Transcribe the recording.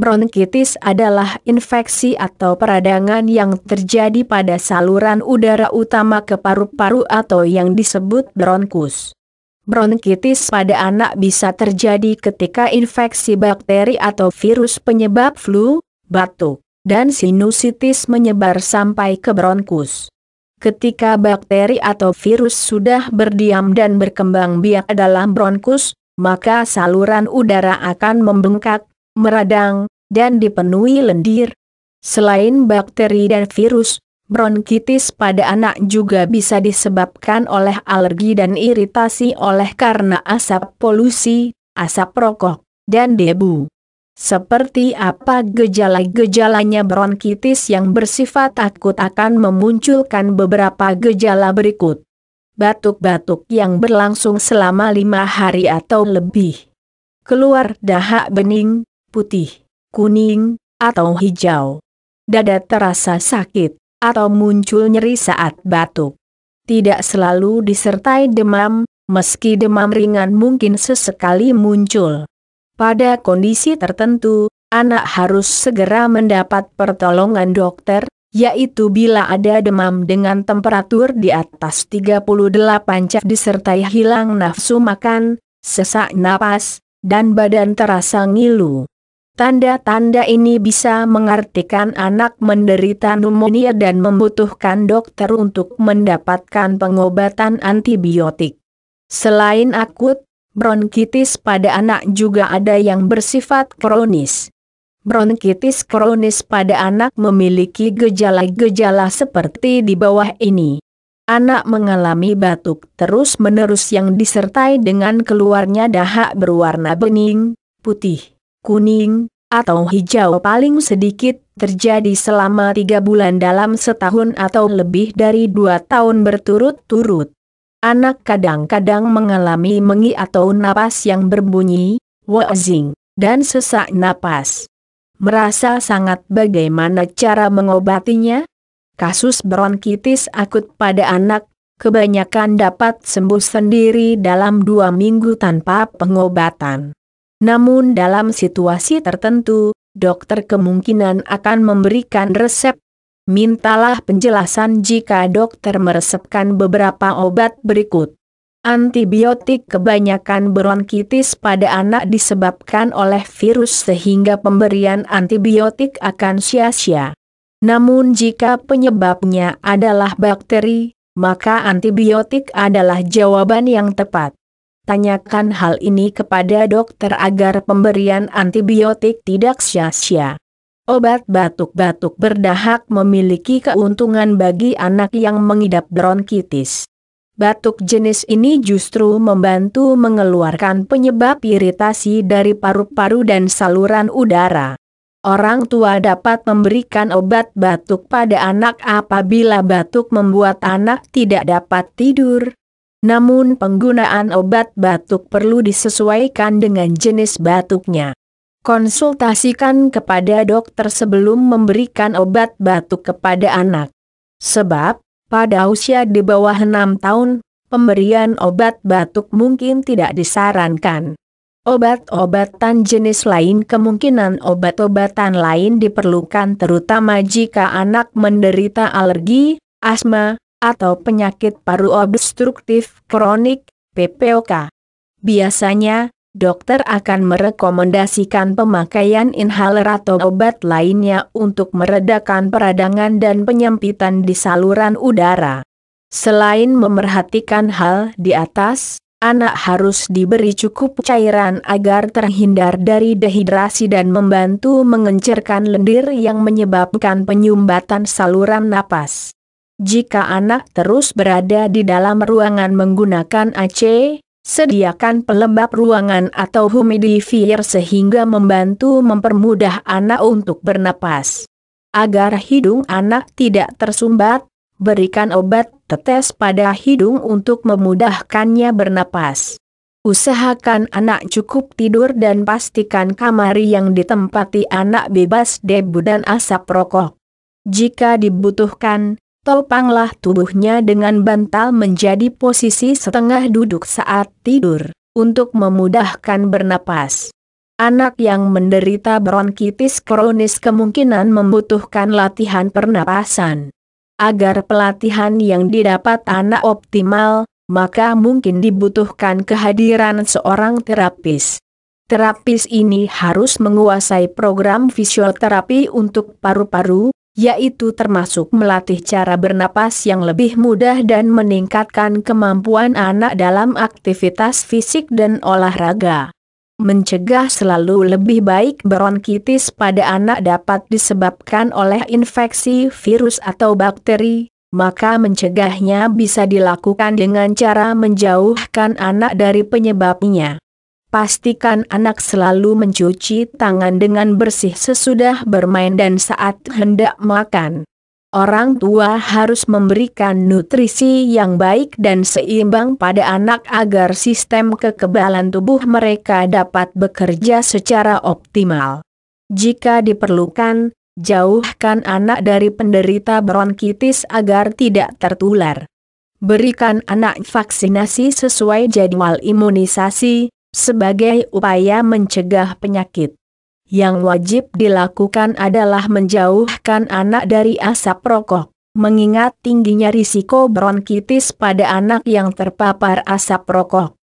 Bronkitis adalah infeksi atau peradangan yang terjadi pada saluran udara utama ke paru-paru atau yang disebut bronkus. Bronkitis pada anak bisa terjadi ketika infeksi bakteri atau virus penyebab flu, batuk, dan sinusitis menyebar sampai ke bronkus. Ketika bakteri atau virus sudah berdiam dan berkembang biak dalam bronkus, maka saluran udara akan membengkak meradang, dan dipenuhi lendir. Selain bakteri dan virus, bronkitis pada anak juga bisa disebabkan oleh alergi dan iritasi oleh karena asap polusi, asap rokok, dan debu. Seperti apa gejala-gejalanya bronkitis yang bersifat akut akan memunculkan beberapa gejala berikut. Batuk-batuk yang berlangsung selama lima hari atau lebih. Keluar dahak bening, putih, kuning, atau hijau. Dada terasa sakit, atau muncul nyeri saat batuk. Tidak selalu disertai demam, meski demam ringan mungkin sesekali muncul. Pada kondisi tertentu, anak harus segera mendapat pertolongan dokter, yaitu bila ada demam dengan temperatur di atas 38 C disertai hilang nafsu makan, sesak napas, dan badan terasa ngilu. Tanda-tanda ini bisa mengartikan anak menderita pneumonia dan membutuhkan dokter untuk mendapatkan pengobatan antibiotik. Selain akut, bronkitis pada anak juga ada yang bersifat kronis. Bronkitis kronis pada anak memiliki gejala-gejala seperti di bawah ini anak mengalami batuk terus-menerus yang disertai dengan keluarnya dahak berwarna bening, putih kuning, atau hijau paling sedikit, terjadi selama tiga bulan dalam setahun atau lebih dari dua tahun berturut-turut. Anak kadang-kadang mengalami mengi atau napas yang berbunyi, wazing, dan sesak napas. Merasa sangat bagaimana cara mengobatinya? Kasus bronkitis akut pada anak, kebanyakan dapat sembuh sendiri dalam dua minggu tanpa pengobatan. Namun dalam situasi tertentu, dokter kemungkinan akan memberikan resep. Mintalah penjelasan jika dokter meresepkan beberapa obat berikut. Antibiotik kebanyakan bronkitis pada anak disebabkan oleh virus sehingga pemberian antibiotik akan sia-sia. Namun jika penyebabnya adalah bakteri, maka antibiotik adalah jawaban yang tepat. Tanyakan hal ini kepada dokter agar pemberian antibiotik tidak sia-sia. Obat batuk-batuk berdahak memiliki keuntungan bagi anak yang mengidap bronkitis. Batuk jenis ini justru membantu mengeluarkan penyebab iritasi dari paru-paru dan saluran udara. Orang tua dapat memberikan obat batuk pada anak apabila batuk membuat anak tidak dapat tidur, namun penggunaan obat batuk perlu disesuaikan dengan jenis batuknya. Konsultasikan kepada dokter sebelum memberikan obat batuk kepada anak. Sebab, pada usia di bawah 6 tahun, pemberian obat batuk mungkin tidak disarankan. Obat-obatan jenis lain kemungkinan obat-obatan lain diperlukan terutama jika anak menderita alergi, asma, atau penyakit paru obstruktif kronik, PPOK. Biasanya, dokter akan merekomendasikan pemakaian inhaler atau obat lainnya untuk meredakan peradangan dan penyempitan di saluran udara. Selain memerhatikan hal di atas, anak harus diberi cukup cairan agar terhindar dari dehidrasi dan membantu mengencerkan lendir yang menyebabkan penyumbatan saluran napas. Jika anak terus berada di dalam ruangan menggunakan AC, sediakan pelembab ruangan atau humidifier sehingga membantu mempermudah anak untuk bernapas. Agar hidung anak tidak tersumbat, berikan obat tetes pada hidung untuk memudahkannya bernapas. Usahakan anak cukup tidur dan pastikan kamar yang ditempati anak bebas debu dan asap rokok. Jika dibutuhkan, Topanglah tubuhnya dengan bantal menjadi posisi setengah duduk saat tidur, untuk memudahkan bernapas. Anak yang menderita bronkitis kronis kemungkinan membutuhkan latihan pernapasan. Agar pelatihan yang didapat anak optimal, maka mungkin dibutuhkan kehadiran seorang terapis. Terapis ini harus menguasai program fisioterapi untuk paru-paru, yaitu termasuk melatih cara bernapas yang lebih mudah dan meningkatkan kemampuan anak dalam aktivitas fisik dan olahraga. Mencegah selalu lebih baik bronkitis pada anak dapat disebabkan oleh infeksi virus atau bakteri, maka mencegahnya bisa dilakukan dengan cara menjauhkan anak dari penyebabnya. Pastikan anak selalu mencuci tangan dengan bersih sesudah bermain dan saat hendak makan. Orang tua harus memberikan nutrisi yang baik dan seimbang pada anak agar sistem kekebalan tubuh mereka dapat bekerja secara optimal. Jika diperlukan, jauhkan anak dari penderita bronkitis agar tidak tertular. Berikan anak vaksinasi sesuai jadwal imunisasi, sebagai upaya mencegah penyakit. Yang wajib dilakukan adalah menjauhkan anak dari asap rokok, mengingat tingginya risiko bronkitis pada anak yang terpapar asap rokok.